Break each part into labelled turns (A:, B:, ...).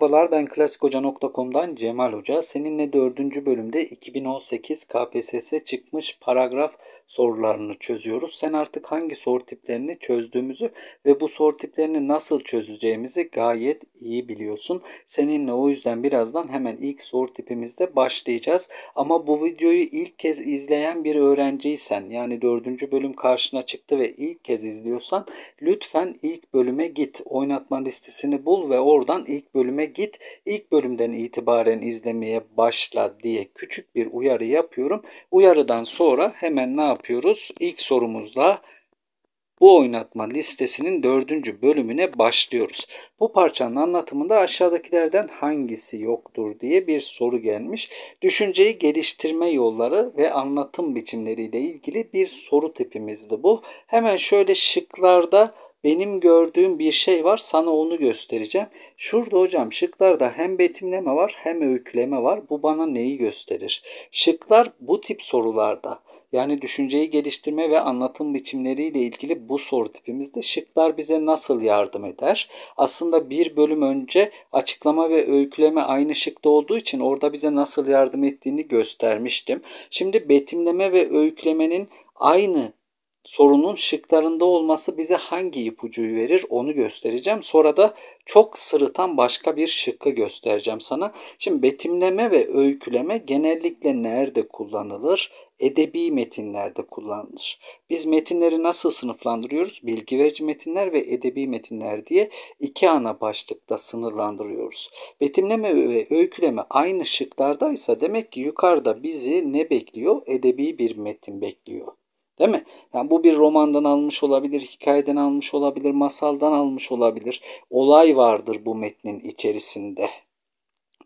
A: Merhabalar ben klasikoca.com'dan Cemal Hoca. Seninle 4. bölümde 2018 KPSS çıkmış paragraf sorularını çözüyoruz. Sen artık hangi soru tiplerini çözdüğümüzü ve bu soru tiplerini nasıl çözeceğimizi gayet iyi biliyorsun. Seninle o yüzden birazdan hemen ilk soru tipimizde başlayacağız. Ama bu videoyu ilk kez izleyen bir öğrenciysen yani 4. bölüm karşına çıktı ve ilk kez izliyorsan lütfen ilk bölüme git. Oynatma listesini bul ve oradan ilk bölüme git ilk bölümden itibaren izlemeye başla diye küçük bir uyarı yapıyorum. Uyarıdan sonra hemen ne yapıyoruz? İlk sorumuzda bu oynatma listesinin dördüncü bölümüne başlıyoruz. Bu parçanın anlatımında aşağıdakilerden hangisi yoktur diye bir soru gelmiş. Düşünceyi geliştirme yolları ve anlatım biçimleriyle ilgili bir soru tipimizdi bu. Hemen şöyle şıklarda benim gördüğüm bir şey var sana onu göstereceğim. Şurada hocam şıklarda hem betimleme var hem öyküleme var. Bu bana neyi gösterir? Şıklar bu tip sorularda yani düşünceyi geliştirme ve anlatım biçimleriyle ilgili bu soru tipimizde şıklar bize nasıl yardım eder? Aslında bir bölüm önce açıklama ve öyküleme aynı şıkta olduğu için orada bize nasıl yardım ettiğini göstermiştim. Şimdi betimleme ve öykülemenin aynı sorunun şıklarında olması bize hangi ipucuyu verir onu göstereceğim. Sonra da çok sırıtan başka bir şıkkı göstereceğim sana. Şimdi betimleme ve öyküleme genellikle nerede kullanılır? Edebi metinlerde kullanılır. Biz metinleri nasıl sınıflandırıyoruz? Bilgi verici metinler ve edebi metinler diye iki ana başlıkta sınırlandırıyoruz. Betimleme ve öyküleme aynı şıklardaysa demek ki yukarıda bizi ne bekliyor? Edebi bir metin bekliyor. Değil mi? Yani bu bir romandan almış olabilir, hikayeden almış olabilir, masaldan almış olabilir. Olay vardır bu metnin içerisinde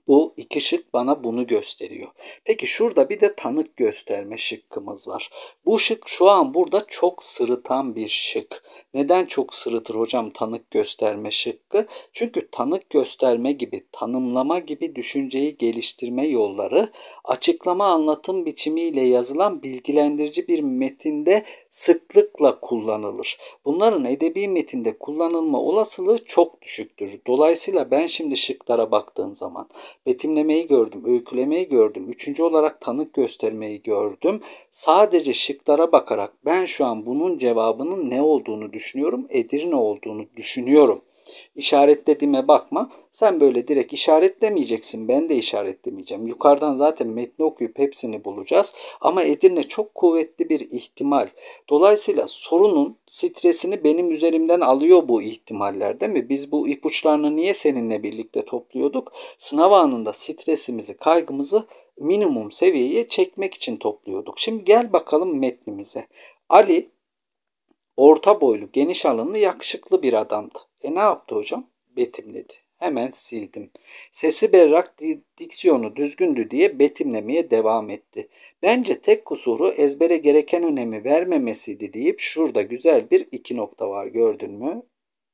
A: bu iki şık bana bunu gösteriyor. Peki şurada bir de tanık gösterme şıkkımız var. Bu şık şu an burada çok sırıtan bir şık. Neden çok sırıtır hocam tanık gösterme şıkkı? Çünkü tanık gösterme gibi, tanımlama gibi düşünceyi geliştirme yolları açıklama anlatım biçimiyle yazılan bilgilendirici bir metinde sıklıkla kullanılır. Bunların edebi metinde kullanılma olasılığı çok düşüktür. Dolayısıyla ben şimdi şıklara baktığım zaman betimlemeyi gördüm, öykülemeyi gördüm. Üçüncü olarak tanık göstermeyi gördüm. Sadece şıklara bakarak ben şu an bunun cevabının ne olduğunu düşünüyorum, Edirne olduğunu düşünüyorum. İşaretlediğime bakma. Sen böyle direkt işaretlemeyeceksin. Ben de işaretlemeyeceğim. Yukarıdan zaten metni okuyup hepsini bulacağız. Ama Edirne çok kuvvetli bir ihtimal. Dolayısıyla sorunun stresini benim üzerimden alıyor bu ihtimaller değil mi? Biz bu ipuçlarını niye seninle birlikte topluyorduk? Sınav anında stresimizi, kaygımızı minimum seviyeye çekmek için topluyorduk. Şimdi gel bakalım metnimize. Ali orta boylu, geniş alınlı, yakışıklı bir adamdı. E ne yaptı hocam? Betimledi. Hemen sildim. Sesi berrak, diksiyonu düzgündü diye betimlemeye devam etti. Bence tek kusuru ezbere gereken önemi vermemesiydi deyip şurada güzel bir iki nokta var gördün mü?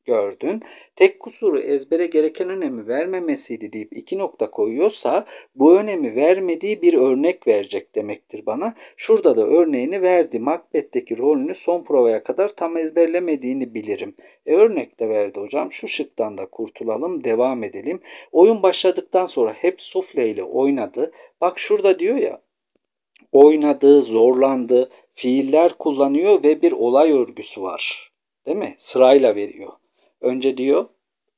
A: gördün. Tek kusuru ezbere gereken önemi vermemesiydi deyip iki nokta koyuyorsa bu önemi vermediği bir örnek verecek demektir bana. Şurada da örneğini verdi. Macbeth'teki rolünü son provaya kadar tam ezberlemediğini bilirim. E, örnek de verdi hocam. Şu şıktan da kurtulalım devam edelim. Oyun başladıktan sonra hep sufle ile oynadı. Bak şurada diyor ya oynadı, zorlandı, fiiller kullanıyor ve bir olay örgüsü var. Değil mi? Sırayla veriyor. Önce diyor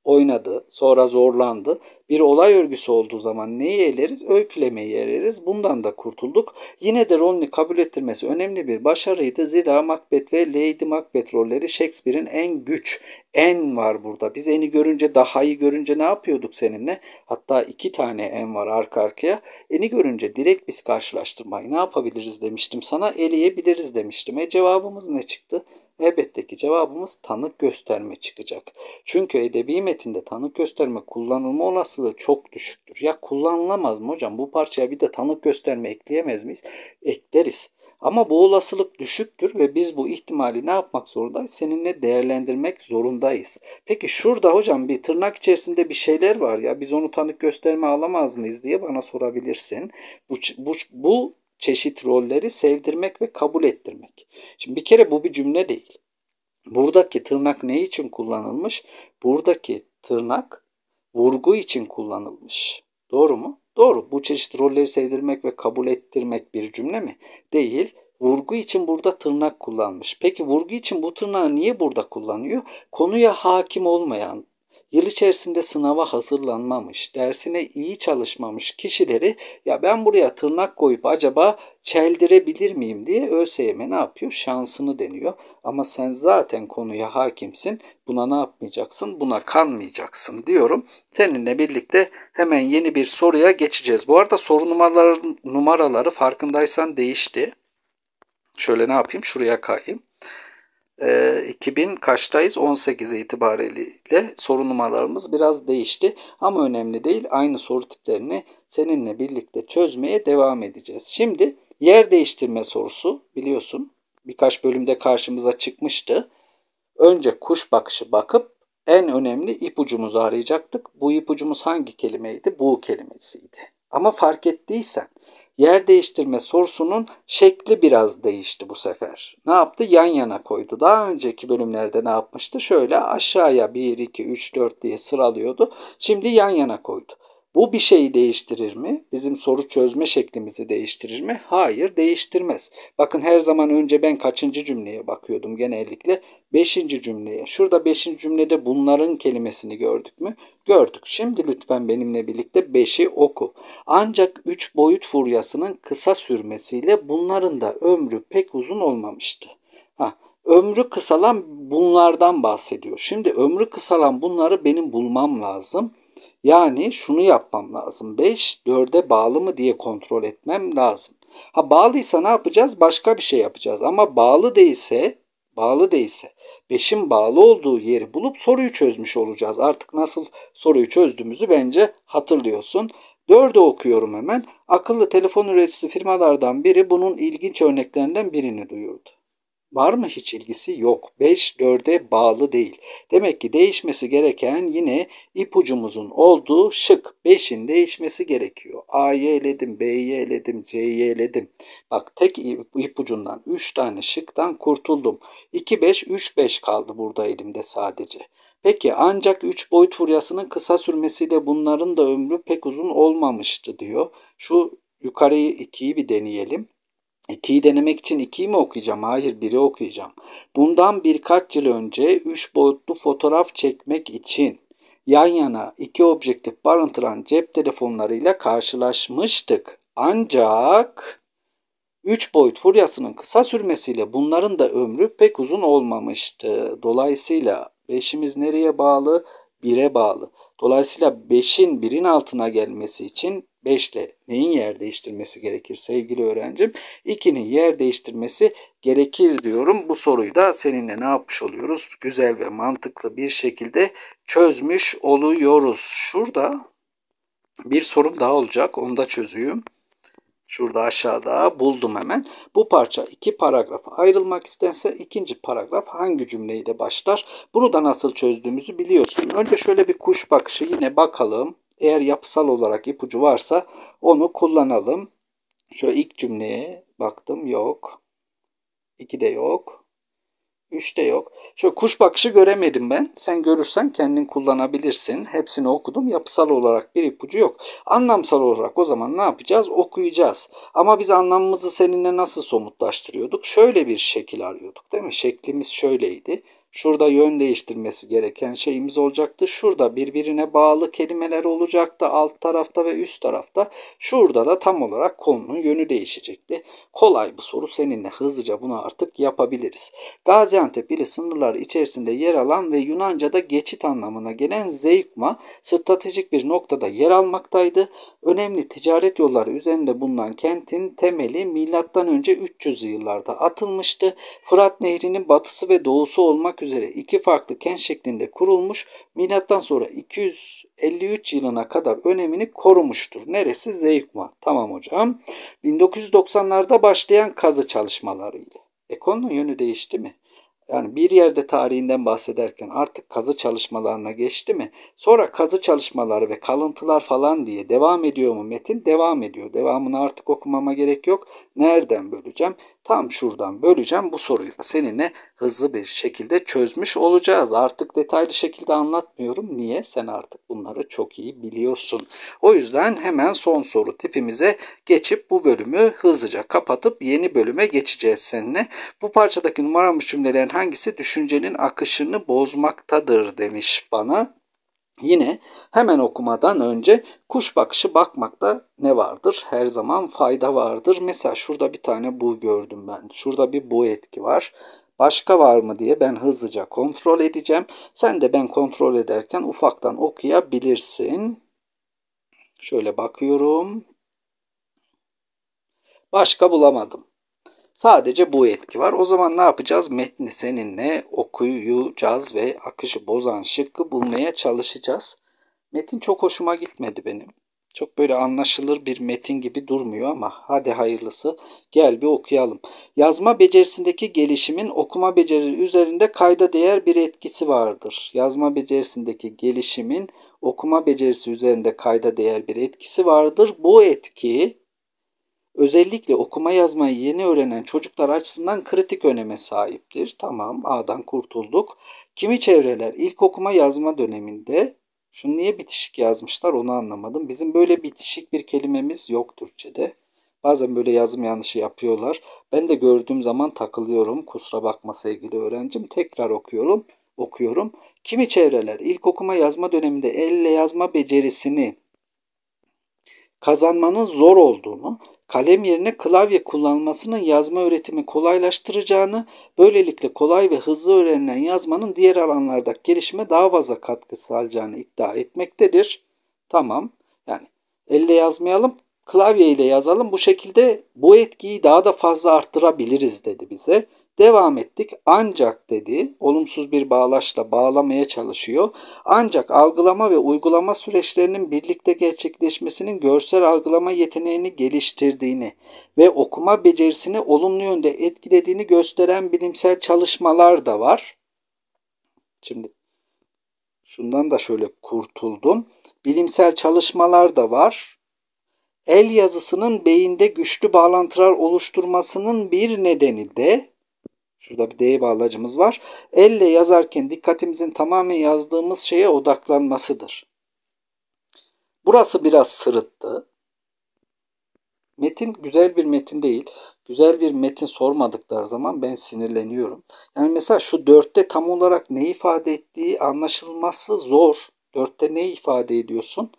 A: oynadı, sonra zorlandı. Bir olay örgüsü olduğu zaman neyi eleriz? Öykülemeyi eleriz. Bundan da kurtulduk. Yine de rolünü kabul ettirmesi önemli bir başarıydı. Zira Macbeth ve Lady Macbeth rolleri Shakespeare'in en güç, en var burada. Biz eni görünce, daha iyi görünce ne yapıyorduk seninle? Hatta iki tane en var arka arkaya. Eni görünce direkt biz karşılaştırmayı ne yapabiliriz demiştim sana. Eleyebiliriz demiştim. E cevabımız ne çıktı? Elbette ki cevabımız tanık gösterme çıkacak. Çünkü edebi metinde tanık gösterme kullanılma olasılığı çok düşüktür. Ya kullanılamaz mı hocam? Bu parçaya bir de tanık gösterme ekleyemez miyiz? Ekleriz. Ama bu olasılık düşüktür ve biz bu ihtimali ne yapmak zorundayız? Seninle değerlendirmek zorundayız. Peki şurada hocam bir tırnak içerisinde bir şeyler var ya biz onu tanık gösterme alamaz mıyız diye bana sorabilirsin. Bu, bu, bu çeşit rolleri sevdirmek ve kabul ettirmek. Şimdi bir kere bu bir cümle değil. Buradaki tırnak ne için kullanılmış? Buradaki tırnak vurgu için kullanılmış. Doğru mu? Doğru. Bu çeşit rolleri sevdirmek ve kabul ettirmek bir cümle mi? Değil. Vurgu için burada tırnak kullanmış. Peki vurgu için bu tırnağı niye burada kullanıyor? Konuya hakim olmayan, yıl içerisinde sınava hazırlanmamış, dersine iyi çalışmamış kişileri ya ben buraya tırnak koyup acaba çeldirebilir miyim diye ÖSYM ne yapıyor? Şansını deniyor. Ama sen zaten konuya hakimsin. Buna ne yapmayacaksın? Buna kanmayacaksın diyorum. Seninle birlikte hemen yeni bir soruya geçeceğiz. Bu arada soru numaraları, numaraları farkındaysan değişti. Şöyle ne yapayım? Şuraya kayayım e, ee, 2000 kaçtayız? 18 itibariyle soru numaralarımız biraz değişti. Ama önemli değil. Aynı soru tiplerini seninle birlikte çözmeye devam edeceğiz. Şimdi yer değiştirme sorusu biliyorsun birkaç bölümde karşımıza çıkmıştı. Önce kuş bakışı bakıp en önemli ipucumuzu arayacaktık. Bu ipucumuz hangi kelimeydi? Bu kelimesiydi. Ama fark ettiysen Yer değiştirme sorusunun şekli biraz değişti bu sefer. Ne yaptı? Yan yana koydu. Daha önceki bölümlerde ne yapmıştı? Şöyle aşağıya 1, 2, 3, 4 diye sıralıyordu. Şimdi yan yana koydu. Bu bir şeyi değiştirir mi? Bizim soru çözme şeklimizi değiştirir mi? Hayır değiştirmez. Bakın her zaman önce ben kaçıncı cümleye bakıyordum genellikle? Beşinci cümleye. Şurada beşinci cümlede bunların kelimesini gördük mü? Gördük. Şimdi lütfen benimle birlikte beşi oku. Ancak üç boyut furyasının kısa sürmesiyle bunların da ömrü pek uzun olmamıştı. Ha, ömrü kısalan bunlardan bahsediyor. Şimdi ömrü kısalan bunları benim bulmam lazım. Yani şunu yapmam lazım. 5 4'e bağlı mı diye kontrol etmem lazım. Ha bağlıysa ne yapacağız? Başka bir şey yapacağız. Ama bağlı değilse, bağlı değilse 5'in bağlı olduğu yeri bulup soruyu çözmüş olacağız. Artık nasıl soruyu çözdüğümüzü bence hatırlıyorsun. 4'e okuyorum hemen. Akıllı telefon üretici firmalardan biri bunun ilginç örneklerinden birini duyurdu. Var mı hiç ilgisi? Yok. 5 4'e bağlı değil. Demek ki değişmesi gereken yine ipucumuzun olduğu şık. 5'in değişmesi gerekiyor. A'yı eledim, B'yi eledim, C'yi eledim. Bak tek ipucundan 3 tane şıktan kurtuldum. 2 5 3 5 kaldı burada elimde sadece. Peki ancak 3 boyut furyasının kısa sürmesiyle bunların da ömrü pek uzun olmamıştı diyor. Şu yukarıyı 2'yi bir deneyelim. 2'yi denemek için 2'yi mi okuyacağım? Hayır 1'i okuyacağım. Bundan birkaç yıl önce 3 boyutlu fotoğraf çekmek için yan yana iki objektif barındıran cep telefonlarıyla karşılaşmıştık. Ancak 3 boyut furyasının kısa sürmesiyle bunların da ömrü pek uzun olmamıştı. Dolayısıyla 5'imiz nereye bağlı? 1'e bağlı. Dolayısıyla 5'in 1'in altına gelmesi için 5 ile neyin yer değiştirmesi gerekir sevgili öğrencim? 2'nin yer değiştirmesi gerekir diyorum. Bu soruyu da seninle ne yapmış oluyoruz? Güzel ve mantıklı bir şekilde çözmüş oluyoruz. Şurada bir sorum daha olacak. Onu da çözüyüm. Şurada aşağıda buldum hemen. Bu parça iki paragrafa ayrılmak istense ikinci paragraf hangi cümleyle başlar? Bunu da nasıl çözdüğümüzü biliyorsun. Önce şöyle bir kuş bakışı yine bakalım. Eğer yapısal olarak ipucu varsa onu kullanalım. Şöyle ilk cümleye baktım. Yok. İki de yok. Üç de yok. Şöyle kuş bakışı göremedim ben. Sen görürsen kendin kullanabilirsin. Hepsini okudum. Yapısal olarak bir ipucu yok. Anlamsal olarak o zaman ne yapacağız? Okuyacağız. Ama biz anlamımızı seninle nasıl somutlaştırıyorduk? Şöyle bir şekil arıyorduk değil mi? Şeklimiz şöyleydi. Şurada yön değiştirmesi gereken şeyimiz olacaktı. Şurada birbirine bağlı kelimeler olacaktı alt tarafta ve üst tarafta. Şurada da tam olarak konunun yönü değişecekti. Kolay bu soru seninle hızlıca bunu artık yapabiliriz. Gaziantep ili sınırları içerisinde yer alan ve Yunanca'da geçit anlamına gelen Zeykma stratejik bir noktada yer almaktaydı. Önemli ticaret yolları üzerinde bulunan kentin temeli M.Ö. 300 yıllarda atılmıştı. Fırat Nehri'nin batısı ve doğusu olmak üzere iki farklı kent şeklinde kurulmuş. Milattan sonra 253 yılına kadar önemini korumuştur. Neresi? Zeykma. Tamam hocam. 1990'larda başlayan kazı çalışmalarıyla. Ekonun yönü değişti mi? Yani bir yerde tarihinden bahsederken artık kazı çalışmalarına geçti mi? Sonra kazı çalışmaları ve kalıntılar falan diye devam ediyor mu metin? Devam ediyor. Devamını artık okumama gerek yok. Nereden böleceğim? tam şuradan böleceğim. Bu soruyu seninle hızlı bir şekilde çözmüş olacağız. Artık detaylı şekilde anlatmıyorum. Niye? Sen artık bunları çok iyi biliyorsun. O yüzden hemen son soru tipimize geçip bu bölümü hızlıca kapatıp yeni bölüme geçeceğiz seninle. Bu parçadaki numaramış cümlelerin hangisi düşüncenin akışını bozmaktadır demiş bana. Yine hemen okumadan önce kuş bakışı bakmakta ne vardır? Her zaman fayda vardır. Mesela şurada bir tane bu gördüm ben. Şurada bir bu etki var. Başka var mı diye ben hızlıca kontrol edeceğim. Sen de ben kontrol ederken ufaktan okuyabilirsin. Şöyle bakıyorum. Başka bulamadım. Sadece bu etki var. O zaman ne yapacağız? Metni seninle okuyacağız ve akışı bozan şıkkı bulmaya çalışacağız. Metin çok hoşuma gitmedi benim. Çok böyle anlaşılır bir metin gibi durmuyor ama hadi hayırlısı gel bir okuyalım. Yazma becerisindeki gelişimin okuma becerisi üzerinde kayda değer bir etkisi vardır. Yazma becerisindeki gelişimin okuma becerisi üzerinde kayda değer bir etkisi vardır. Bu etki özellikle okuma yazmayı yeni öğrenen çocuklar açısından kritik öneme sahiptir. Tamam A'dan kurtulduk. Kimi çevreler ilk okuma yazma döneminde şunu niye bitişik yazmışlar onu anlamadım. Bizim böyle bitişik bir kelimemiz yok Türkçe'de. Bazen böyle yazım yanlışı yapıyorlar. Ben de gördüğüm zaman takılıyorum. Kusura bakma sevgili öğrencim. Tekrar okuyorum. Okuyorum. Kimi çevreler ilk okuma yazma döneminde elle yazma becerisini kazanmanın zor olduğunu kalem yerine klavye kullanmasının yazma öğretimi kolaylaştıracağını, böylelikle kolay ve hızlı öğrenilen yazmanın diğer alanlardaki gelişime daha fazla katkı sağlayacağını iddia etmektedir. Tamam. Yani elle yazmayalım, klavye ile yazalım. Bu şekilde bu etkiyi daha da fazla arttırabiliriz dedi bize. Devam ettik. Ancak dedi olumsuz bir bağlaçla bağlamaya çalışıyor. Ancak algılama ve uygulama süreçlerinin birlikte gerçekleşmesinin görsel algılama yeteneğini geliştirdiğini ve okuma becerisini olumlu yönde etkilediğini gösteren bilimsel çalışmalar da var. Şimdi şundan da şöyle kurtuldum. Bilimsel çalışmalar da var. El yazısının beyinde güçlü bağlantılar oluşturmasının bir nedeni de Şurada bir D bağlacımız var. Elle yazarken dikkatimizin tamamen yazdığımız şeye odaklanmasıdır. Burası biraz sırıttı. Metin güzel bir metin değil. Güzel bir metin sormadıkları zaman ben sinirleniyorum. Yani mesela şu dörtte tam olarak ne ifade ettiği anlaşılması zor. Dörtte ne ifade ediyorsun?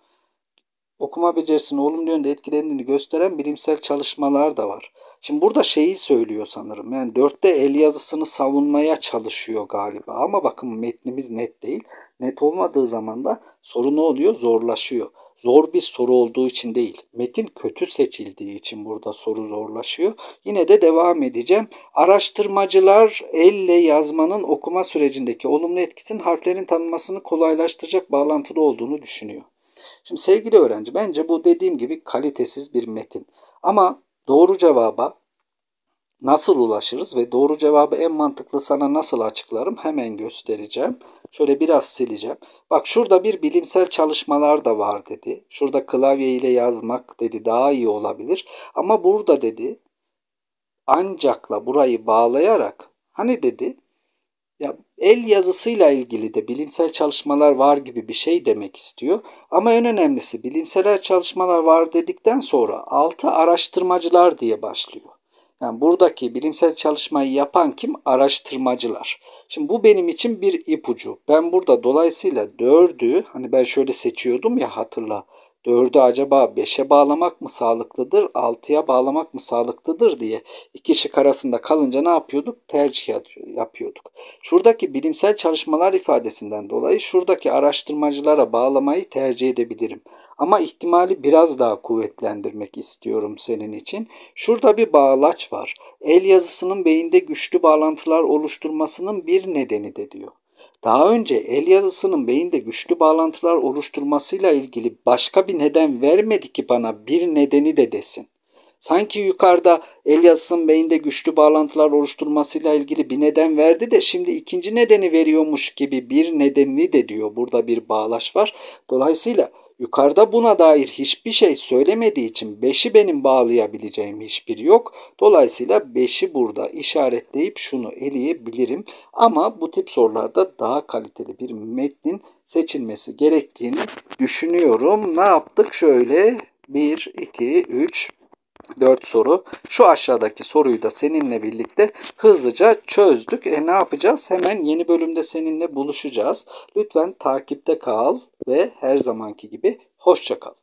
A: Okuma becerisinin olumlu yönde etkilendiğini gösteren bilimsel çalışmalar da var. Şimdi burada şeyi söylüyor sanırım. Yani dörtte el yazısını savunmaya çalışıyor galiba. Ama bakın metnimiz net değil. Net olmadığı zaman da soru oluyor? Zorlaşıyor. Zor bir soru olduğu için değil. Metin kötü seçildiği için burada soru zorlaşıyor. Yine de devam edeceğim. Araştırmacılar elle yazmanın okuma sürecindeki olumlu etkisinin harflerin tanınmasını kolaylaştıracak bağlantılı olduğunu düşünüyor. Şimdi sevgili öğrenci bence bu dediğim gibi kalitesiz bir metin. Ama Doğru cevaba nasıl ulaşırız ve doğru cevabı en mantıklı sana nasıl açıklarım hemen göstereceğim. Şöyle biraz sileceğim. Bak şurada bir bilimsel çalışmalar da var dedi. Şurada klavye ile yazmak dedi daha iyi olabilir. Ama burada dedi ancakla burayı bağlayarak hani dedi ya el yazısıyla ilgili de bilimsel çalışmalar var gibi bir şey demek istiyor. Ama en önemlisi bilimsel çalışmalar var dedikten sonra altı araştırmacılar diye başlıyor. Yani buradaki bilimsel çalışmayı yapan kim? Araştırmacılar. Şimdi bu benim için bir ipucu. Ben burada dolayısıyla dördü hani ben şöyle seçiyordum ya hatırla. 4'ü acaba 5'e bağlamak mı sağlıklıdır, 6'ya bağlamak mı sağlıklıdır diye iki şık arasında kalınca ne yapıyorduk? Tercih yapıyorduk. Şuradaki bilimsel çalışmalar ifadesinden dolayı şuradaki araştırmacılara bağlamayı tercih edebilirim. Ama ihtimali biraz daha kuvvetlendirmek istiyorum senin için. Şurada bir bağlaç var. El yazısının beyinde güçlü bağlantılar oluşturmasının bir nedeni de diyor. Daha önce el yazısının beyinde güçlü bağlantılar oluşturmasıyla ilgili başka bir neden vermedi ki bana bir nedeni de desin. Sanki yukarıda el yazısının beyinde güçlü bağlantılar oluşturmasıyla ilgili bir neden verdi de şimdi ikinci nedeni veriyormuş gibi bir nedenini de diyor. Burada bir bağlaş var. Dolayısıyla Yukarıda buna dair hiçbir şey söylemediği için 5'i benim bağlayabileceğim hiçbir yok. Dolayısıyla 5'i burada işaretleyip şunu eleyebilirim. Ama bu tip sorularda daha kaliteli bir metnin seçilmesi gerektiğini düşünüyorum. Ne yaptık? Şöyle 1, 2, 3, 4 soru. Şu aşağıdaki soruyu da seninle birlikte hızlıca çözdük. E ne yapacağız? Hemen yeni bölümde seninle buluşacağız. Lütfen takipte kal ve her zamanki gibi hoşça kal.